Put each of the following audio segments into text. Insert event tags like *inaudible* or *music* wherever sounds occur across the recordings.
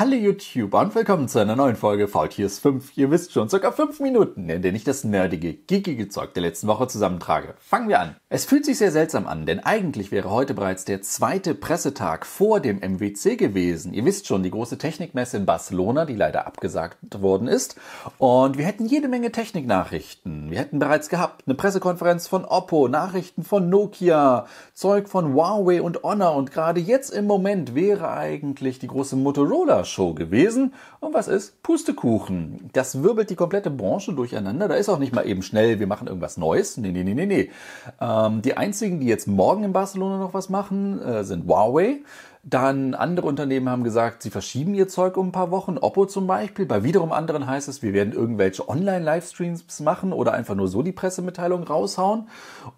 Hallo YouTuber und willkommen zu einer neuen Folge Faultiers 5. Ihr wisst schon, circa 5 Minuten, in denen ich das nerdige, geekige Zeug der letzten Woche zusammentrage. Fangen wir an. Es fühlt sich sehr seltsam an, denn eigentlich wäre heute bereits der zweite Pressetag vor dem MWC gewesen. Ihr wisst schon, die große Technikmesse in Barcelona, die leider abgesagt worden ist. Und wir hätten jede Menge Techniknachrichten. Wir hätten bereits gehabt eine Pressekonferenz von Oppo, Nachrichten von Nokia, Zeug von Huawei und Honor. Und gerade jetzt im Moment wäre eigentlich die große Motorola Show gewesen. Und was ist? Pustekuchen. Das wirbelt die komplette Branche durcheinander. Da ist auch nicht mal eben schnell, wir machen irgendwas Neues. Nee, nee, nee, nee, nee. Ähm, die einzigen, die jetzt morgen in Barcelona noch was machen, äh, sind Huawei. Dann andere Unternehmen haben gesagt, sie verschieben ihr Zeug um ein paar Wochen. Oppo zum Beispiel. Bei wiederum anderen heißt es, wir werden irgendwelche Online-Livestreams machen oder einfach nur so die Pressemitteilung raushauen.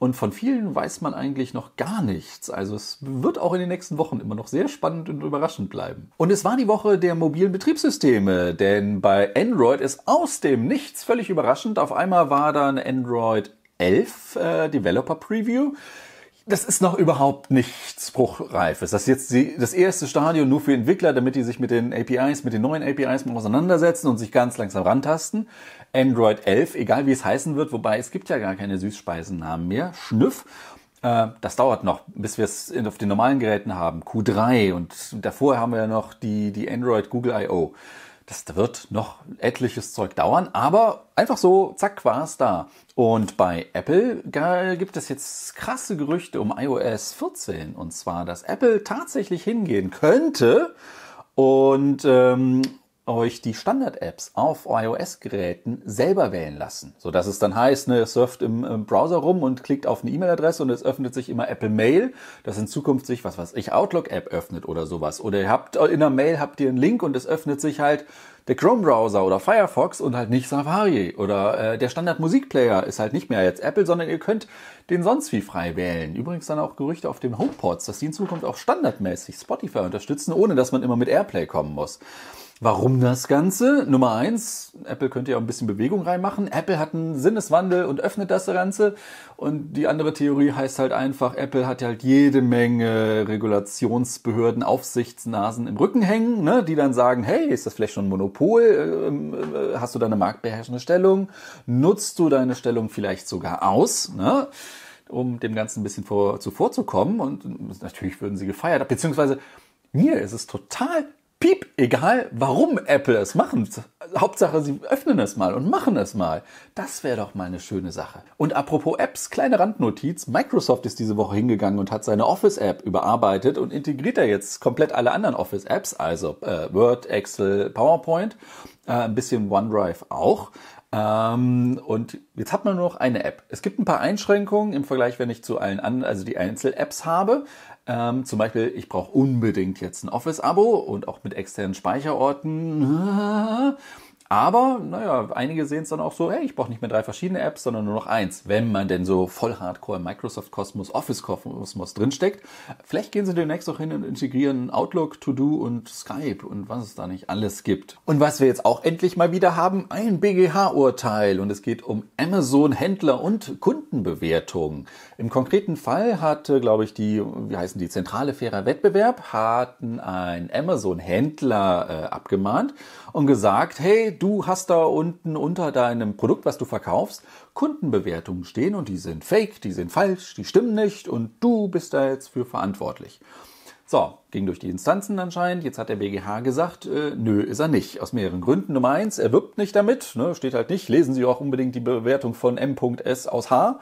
Und von vielen weiß man eigentlich noch gar nichts. Also es wird auch in den nächsten Wochen immer noch sehr spannend und überraschend bleiben. Und es war die Woche der mobilen Betriebssysteme, denn bei Android ist aus dem Nichts völlig überraschend. Auf einmal war dann Android 11 äh, Developer Preview das ist noch überhaupt nichts Bruchreifes. Das ist jetzt die, das erste Stadion nur für Entwickler, damit die sich mit den APIs, mit den neuen APIs mal auseinandersetzen und sich ganz langsam rantasten. Android 11, egal wie es heißen wird, wobei es gibt ja gar keine Süßspeisennamen mehr. Schnüff. Äh, das dauert noch, bis wir es auf den normalen Geräten haben. Q3 und davor haben wir ja noch die, die Android Google I.O. Das wird noch etliches Zeug dauern, aber einfach so, zack, war es da. Und bei Apple gibt es jetzt krasse Gerüchte um iOS 14. Und zwar, dass Apple tatsächlich hingehen könnte und ähm, euch die Standard-Apps auf iOS-Geräten selber wählen lassen, so dass es dann heißt, ne, ihr surft im, im Browser rum und klickt auf eine E-Mail-Adresse und es öffnet sich immer Apple Mail, dass in Zukunft sich was weiß ich Outlook-App öffnet oder sowas. Oder ihr habt äh, in der Mail habt ihr einen Link und es öffnet sich halt der Chrome-Browser oder Firefox und halt nicht Safari oder äh, der Standard-Musikplayer ist halt nicht mehr jetzt Apple, sondern ihr könnt den sonst wie frei wählen. Übrigens dann auch Gerüchte auf den HomePods, dass die in Zukunft auch standardmäßig Spotify unterstützen, ohne dass man immer mit AirPlay kommen muss. Warum das Ganze? Nummer eins, Apple könnte ja auch ein bisschen Bewegung reinmachen. Apple hat einen Sinneswandel und öffnet das Ganze. Und die andere Theorie heißt halt einfach, Apple hat halt jede Menge Regulationsbehörden, Aufsichtsnasen im Rücken hängen, ne, die dann sagen, hey, ist das vielleicht schon ein Monopol? Ähm, äh, hast du da eine marktbeherrschende Stellung? Nutzt du deine Stellung vielleicht sogar aus? Ne? um dem Ganzen ein bisschen vor, zuvorzukommen. Und natürlich würden sie gefeiert, beziehungsweise mir ist es total piep, egal warum Apple es machen. Hauptsache, sie öffnen es mal und machen es mal. Das wäre doch mal eine schöne Sache. Und apropos Apps, kleine Randnotiz. Microsoft ist diese Woche hingegangen und hat seine Office-App überarbeitet und integriert da jetzt komplett alle anderen Office-Apps, also äh, Word, Excel, PowerPoint äh, ein bisschen OneDrive auch. Ähm, und jetzt hat man nur noch eine App. Es gibt ein paar Einschränkungen im Vergleich, wenn ich zu allen anderen, also die Einzel-Apps habe. Ähm, zum Beispiel, ich brauche unbedingt jetzt ein Office-Abo und auch mit externen Speicherorten. *laughs* Aber, naja, einige sehen es dann auch so, hey, ich brauche nicht mehr drei verschiedene Apps, sondern nur noch eins, wenn man denn so voll hardcore im microsoft Cosmos, office Cosmos drinsteckt. Vielleicht gehen sie demnächst auch hin und integrieren Outlook, To-Do und Skype und was es da nicht alles gibt. Und was wir jetzt auch endlich mal wieder haben, ein BGH-Urteil und es geht um Amazon-Händler und Kundenbewertungen. Im konkreten Fall hatte, äh, glaube ich, die, wie heißen die, Zentrale Fairer Wettbewerb, hatten ein Amazon-Händler äh, abgemahnt und gesagt, hey, du hast da unten unter deinem Produkt, was du verkaufst, Kundenbewertungen stehen und die sind fake, die sind falsch, die stimmen nicht und du bist da jetzt für verantwortlich. So, ging durch die Instanzen anscheinend. Jetzt hat der BGH gesagt, äh, nö, ist er nicht. Aus mehreren Gründen. Nummer eins, er wirbt nicht damit, ne, steht halt nicht. Lesen Sie auch unbedingt die Bewertung von M.S. aus H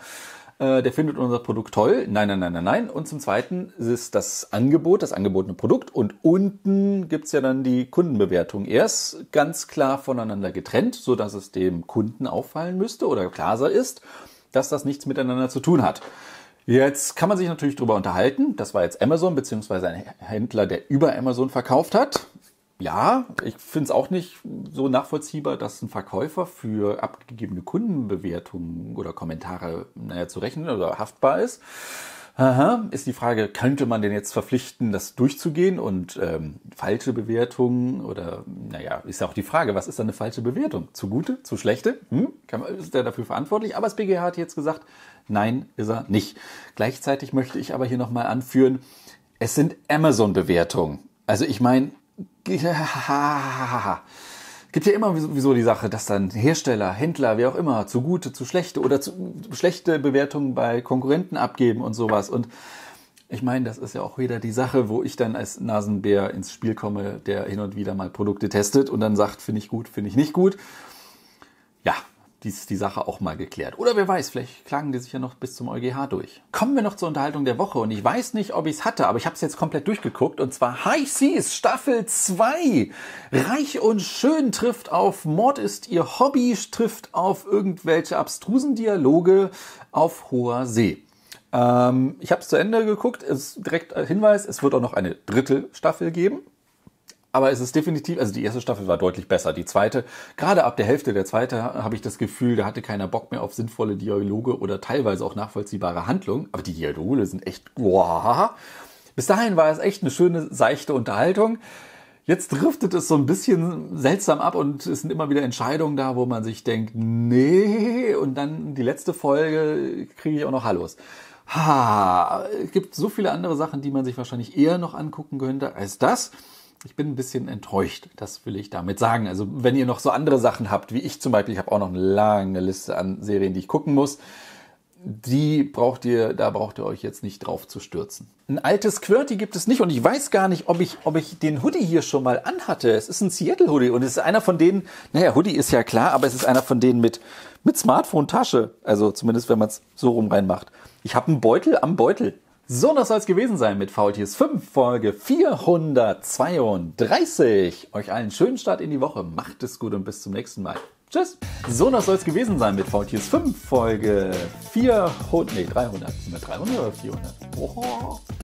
äh, der findet unser Produkt toll. Nein, nein, nein, nein, nein. Und zum Zweiten ist das Angebot, das angebotene Produkt. Und unten gibt's ja dann die Kundenbewertung. Erst ganz klar voneinander getrennt, so dass es dem Kunden auffallen müsste oder klarer ist, dass das nichts miteinander zu tun hat. Jetzt kann man sich natürlich darüber unterhalten. Das war jetzt Amazon beziehungsweise ein Händler, der über Amazon verkauft hat ja, ich finde es auch nicht so nachvollziehbar, dass ein Verkäufer für abgegebene Kundenbewertungen oder Kommentare naja, zu rechnen oder haftbar ist. Aha, ist die Frage, könnte man denn jetzt verpflichten, das durchzugehen und ähm, falsche Bewertungen oder naja, ist ja auch die Frage, was ist dann eine falsche Bewertung? Zu gute, zu schlechte? Hm? Kann, ist der dafür verantwortlich? Aber das BGH hat jetzt gesagt, nein, ist er nicht. Gleichzeitig möchte ich aber hier nochmal anführen, es sind Amazon-Bewertungen. Also ich meine, *laughs* gibt ja immer wieso die Sache, dass dann Hersteller, Händler, wer auch immer, zu gute, zu schlechte oder zu schlechte Bewertungen bei Konkurrenten abgeben und sowas. Und ich meine, das ist ja auch wieder die Sache, wo ich dann als Nasenbär ins Spiel komme, der hin und wieder mal Produkte testet und dann sagt, finde ich gut, finde ich nicht gut dies, die Sache auch mal geklärt. Oder wer weiß, vielleicht klagen die sich ja noch bis zum EuGH durch. Kommen wir noch zur Unterhaltung der Woche und ich weiß nicht, ob ich es hatte, aber ich habe es jetzt komplett durchgeguckt und zwar High Seas Staffel 2. Reich und schön trifft auf Mord ist ihr Hobby, trifft auf irgendwelche abstrusen Dialoge auf hoher See. Ähm, ich habe es zu Ende geguckt, ist direkt äh, Hinweis, es wird auch noch eine dritte Staffel geben aber es ist definitiv, also die erste Staffel war deutlich besser. Die zweite, gerade ab der Hälfte der zweiten habe ich das Gefühl, da hatte keiner Bock mehr auf sinnvolle Dialoge oder teilweise auch nachvollziehbare Handlungen. Aber die Dialoge sind echt, wow. Bis dahin war es echt eine schöne, seichte Unterhaltung. Jetzt driftet es so ein bisschen seltsam ab und es sind immer wieder Entscheidungen da, wo man sich denkt, nee, und dann die letzte Folge kriege ich auch noch Hallos. Ha, es gibt so viele andere Sachen, die man sich wahrscheinlich eher noch angucken könnte als das ich bin ein bisschen enttäuscht, das will ich damit sagen. Also wenn ihr noch so andere Sachen habt, wie ich zum Beispiel, ich habe auch noch eine lange Liste an Serien, die ich gucken muss, die braucht ihr, da braucht ihr euch jetzt nicht drauf zu stürzen. Ein altes Quirty gibt es nicht und ich weiß gar nicht, ob ich, ob ich den Hoodie hier schon mal anhatte. Es ist ein Seattle-Hoodie und es ist einer von denen, naja, Hoodie ist ja klar, aber es ist einer von denen mit, mit Smartphone-Tasche. Also zumindest, wenn man es so rum reinmacht. Ich habe einen Beutel am Beutel. So, das soll es gewesen sein mit VTS 5, Folge 432. Euch allen schönen Start in die Woche. Macht es gut und bis zum nächsten Mal. Tschüss. So, das soll es gewesen sein mit VTS 5, Folge 400, nee, 300. Sind wir 300 oder 400? Oho.